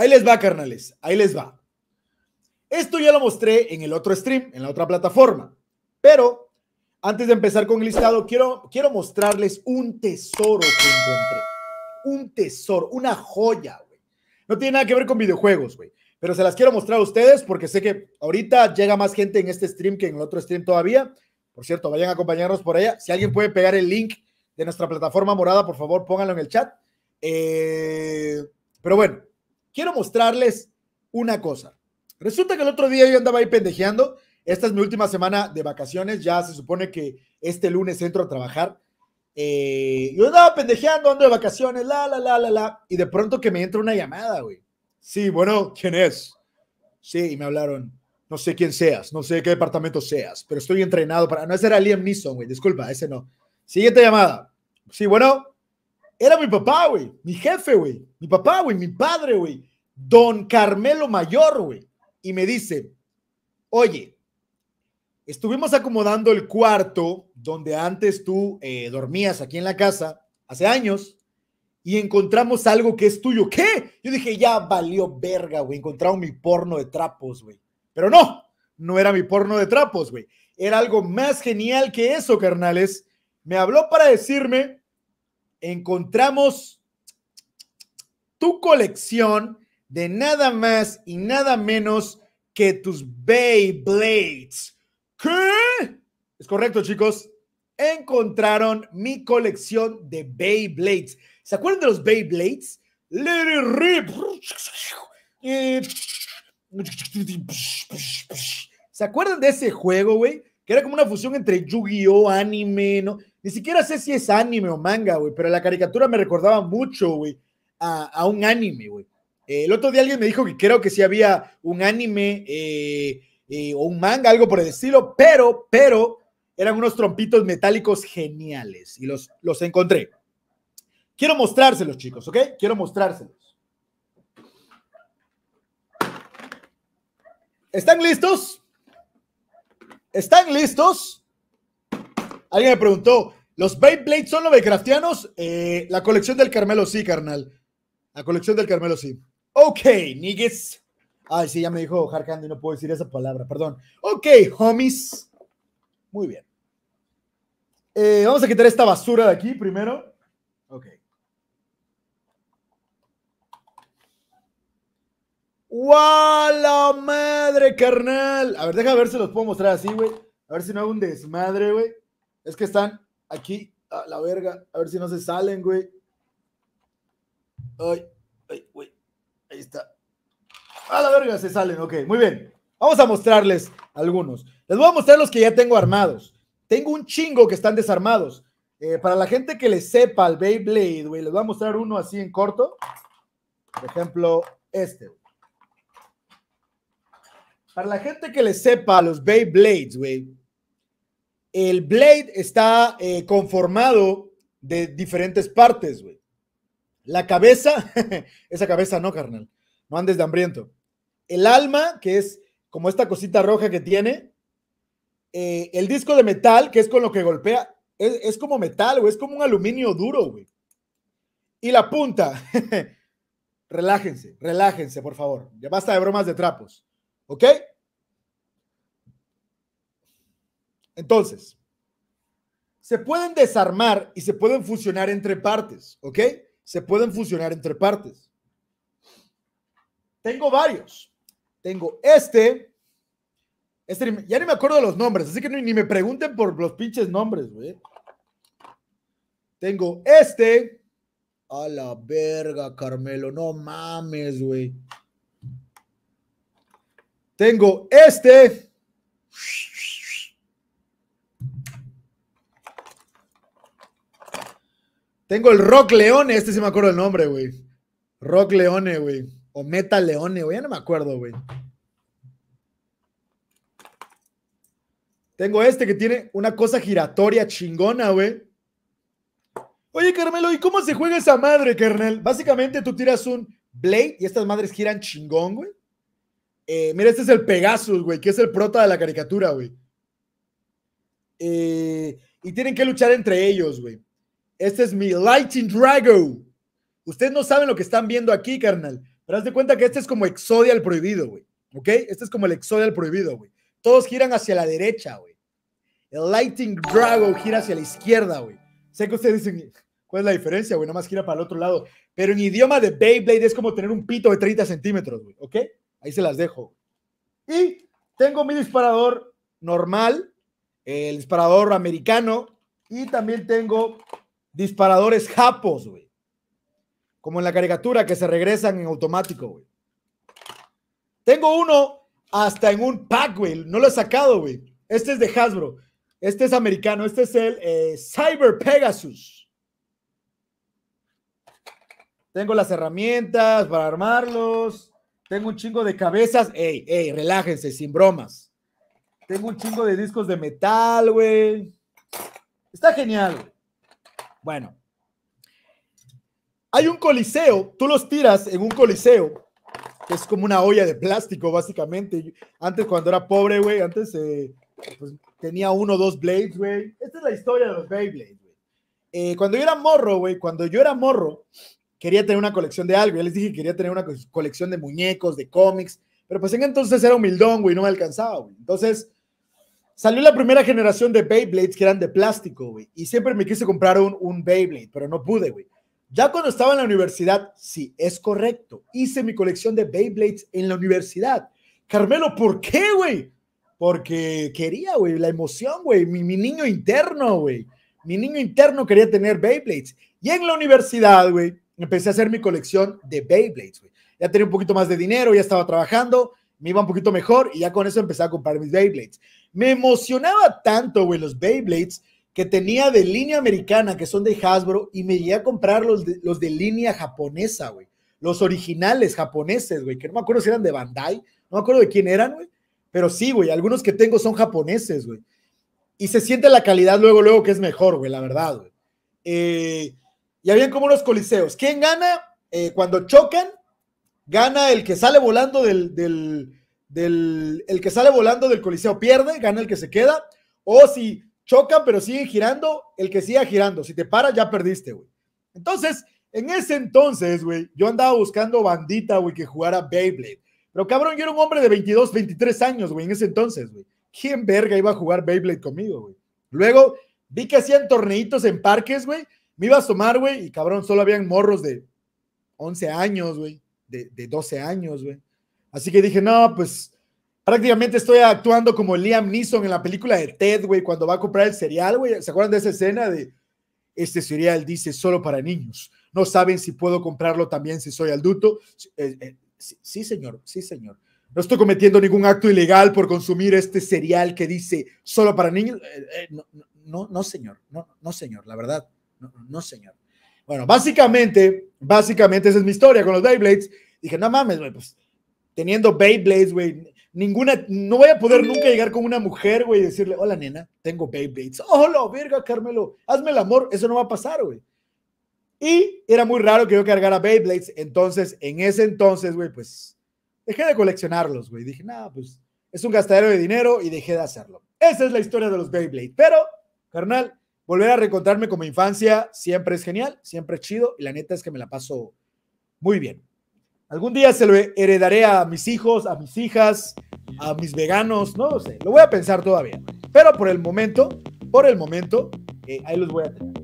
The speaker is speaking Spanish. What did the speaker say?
Ahí les va, carnales, ahí les va. Esto ya lo mostré en el otro stream, en la otra plataforma, pero antes de empezar con el listado, quiero, quiero mostrarles un tesoro que encontré. Un tesoro, una joya, güey. No tiene nada que ver con videojuegos, güey. Pero se las quiero mostrar a ustedes porque sé que ahorita llega más gente en este stream que en el otro stream todavía. Por cierto, vayan a acompañarnos por allá. Si alguien puede pegar el link de nuestra plataforma morada, por favor, pónganlo en el chat. Eh, pero bueno, quiero mostrarles una cosa. Resulta que el otro día yo andaba ahí pendejeando. Esta es mi última semana de vacaciones. Ya se supone que este lunes entro a trabajar. Eh, yo andaba pendejeando, ando de vacaciones, la, la, la, la, la. Y de pronto que me entra una llamada, güey. Sí, bueno, ¿quién es? Sí, y me hablaron. No sé quién seas, no sé qué departamento seas, pero estoy entrenado para. No, ese era Liam Neeson, güey. Disculpa, ese no. Siguiente llamada. Sí, bueno. Era mi papá, güey. Mi jefe, güey. Mi papá, güey. Mi padre, güey. Don Carmelo Mayor, güey. Y me dice, oye, estuvimos acomodando el cuarto donde antes tú eh, dormías aquí en la casa hace años y encontramos algo que es tuyo. ¿Qué? Yo dije, ya valió verga, güey. Encontraron mi porno de trapos, güey. Pero no, no era mi porno de trapos, güey. Era algo más genial que eso, carnales. Me habló para decirme encontramos tu colección de nada más y nada menos que tus Beyblades. ¿Qué? Es correcto, chicos. Encontraron mi colección de Beyblades. ¿Se acuerdan de los Beyblades? Eh, ¿Se acuerdan de ese juego, güey? que era como una fusión entre Yu-Gi-Oh, anime, ¿no? Ni siquiera sé si es anime o manga, güey, pero la caricatura me recordaba mucho, güey, a, un anime, güey. Eh, el otro día alguien me dijo que creo que sí había un anime eh, eh, o un manga, algo por el estilo, pero, pero eran unos trompitos metálicos geniales y los, los encontré. Quiero mostrárselos, chicos, ¿ok? Quiero mostrárselos. ¿Están listos? ¿Están listos? Alguien me preguntó, ¿los Beyblade son los Beycraftianos? Eh, la colección del Carmelo sí, carnal. La colección del Carmelo sí. Ok, niggas. Ay, sí, ya me dijo y no puedo decir esa palabra, perdón. Ok, homies. Muy bien. Eh, vamos a quitar esta basura de aquí primero. Ok. ¡Wow! la madre, carnal! A ver, deja ver si los puedo mostrar así, güey. A ver si no hago un desmadre, güey. Es que están aquí, a la verga. A ver si no se salen, güey. Ay, ay, güey. Ahí está. A la verga se salen, ok. Muy bien. Vamos a mostrarles algunos. Les voy a mostrar los que ya tengo armados. Tengo un chingo que están desarmados. Eh, para la gente que le sepa al Beyblade, güey, les voy a mostrar uno así en corto. Por ejemplo, este, para la gente que le sepa a los Beyblades, güey, el Blade está eh, conformado de diferentes partes, güey. La cabeza, esa cabeza no, carnal, no andes de hambriento. El alma, que es como esta cosita roja que tiene. Eh, el disco de metal, que es con lo que golpea, es, es como metal, güey, es como un aluminio duro, güey. Y la punta. relájense, relájense, por favor. Ya basta de bromas de trapos. ¿Ok? Entonces, se pueden desarmar y se pueden fusionar entre partes, ¿ok? Se pueden fusionar entre partes. Tengo varios. Tengo este. Este, ya ni me acuerdo de los nombres, así que ni, ni me pregunten por los pinches nombres, güey. Tengo este. A la verga, Carmelo, no mames, güey. Tengo este. Tengo el Rock Leone, este sí me acuerdo el nombre, güey. Rock Leone, güey. O Meta Leone, güey. Ya no me acuerdo, güey. Tengo este que tiene una cosa giratoria chingona, güey. Oye, Carmelo, ¿y cómo se juega esa madre, carnal? Básicamente tú tiras un blade y estas madres giran chingón, güey. Eh, mira, este es el Pegasus, güey, que es el prota de la caricatura, güey. Eh, y tienen que luchar entre ellos, güey. Este es mi Lightning Drago. Ustedes no saben lo que están viendo aquí, carnal. Pero haz de cuenta que este es como Exodia el prohibido, güey. ¿Ok? Este es como el Exodia el prohibido, güey. Todos giran hacia la derecha, güey. El Lightning Drago gira hacia la izquierda, güey. Sé que ustedes dicen, ¿cuál es la diferencia, güey? Nomás más gira para el otro lado. Pero en idioma de Beyblade es como tener un pito de 30 centímetros, güey. ¿Ok? Ahí se las dejo. Y tengo mi disparador normal, el disparador americano, y también tengo disparadores japos, güey. Como en la caricatura que se regresan en automático, güey. Tengo uno hasta en un pack, güey. No lo he sacado, güey. Este es de Hasbro. Este es americano. Este es el eh, Cyber Pegasus. Tengo las herramientas para armarlos. Tengo un chingo de cabezas. Ey, ey, relájense, sin bromas. Tengo un chingo de discos de metal, güey. Está genial, Bueno. Hay un coliseo, tú los tiras en un coliseo, que es como una olla de plástico, básicamente. Antes, cuando era pobre, güey, antes eh, pues, tenía uno o dos blades, güey. Esta es la historia de los Beyblades, güey. Eh, cuando yo era morro, güey, cuando yo era morro, quería tener una colección de algo. Ya les dije que quería tener una colección de muñecos, de cómics, pero pues en entonces era humildón, güey, no me alcanzaba, güey. Entonces salió la primera generación de Beyblades que eran de plástico, güey, y siempre me quise comprar un, un Beyblade, pero no pude, güey. Ya cuando estaba en la universidad, sí, es correcto, hice mi colección de Beyblades en la universidad. Carmelo, ¿por qué, güey? Porque quería, güey, la emoción, güey, mi, mi niño interno, güey. Mi niño interno quería tener Beyblades. Y en la universidad, güey, empecé a hacer mi colección de Beyblades, güey. Ya tenía un poquito más de dinero, ya estaba trabajando, me iba un poquito mejor y ya con eso empecé a comprar mis Beyblades. Me emocionaba tanto, güey, los Beyblades que tenía de línea americana, que son de Hasbro, y me llegué a comprar los de, los de línea japonesa, güey. Los originales japoneses, güey, que no me acuerdo si eran de Bandai, no me acuerdo de quién eran, güey. Pero sí, güey, algunos que tengo son japoneses, güey. Y se siente la calidad luego, luego que es mejor, güey, la verdad, güey. Eh, ya habían como los coliseos. ¿Quién gana? Eh, cuando chocan, gana el que sale volando del, del, que sale volando del coliseo pierde, gana el que se queda. O si chocan pero siguen girando, el que siga girando. Si te para, ya perdiste, güey. Entonces, en ese entonces, güey, yo andaba buscando bandita, güey, que jugara Beyblade. Pero cabrón, yo era un hombre de 22, 23 años, güey, en ese entonces, güey. ¿Quién verga iba a jugar Beyblade conmigo, güey? Luego vi que hacían torneitos en parques, güey, me iba a tomar, güey, y cabrón, solo habían morros de 11 años, güey, de, 12 años, güey. Así que dije, no, pues prácticamente estoy actuando como Liam Neeson en la película de Ted, güey, cuando va a comprar el cereal, güey. ¿Se acuerdan de esa escena de este cereal dice solo para niños? No saben si puedo comprarlo también si soy adulto. sí, eh, eh, señor, sí, señor. No estoy cometiendo ningún acto ilegal por consumir este cereal que dice solo para niños. Eh, no, no, no, señor, no, no, señor, la verdad, no, señor. Bueno, básicamente, básicamente esa es mi historia con los Beyblades. Dije, no mames, güey, pues teniendo Beyblades, güey, ninguna, no voy a poder nunca llegar con una mujer, güey, y decirle, hola nena, tengo Beyblades. Hola, oh, verga, Carmelo, hazme el amor, eso no va a pasar, güey. Y era muy raro que yo cargara Beyblades, entonces, en ese entonces, güey, pues dejé de coleccionarlos, güey. Dije, nada, pues es un gastadero de dinero y dejé de hacerlo. Esa es la historia de los Beyblades, Pero, carnal, volver a reencontrarme con mi infancia siempre es genial, siempre es chido y la neta es que me la paso muy bien. Algún día se lo heredaré a mis hijos, a mis hijas, a mis veganos, no lo sé, lo voy a pensar todavía. Pero por el momento, por el momento, eh, ahí los voy a tener.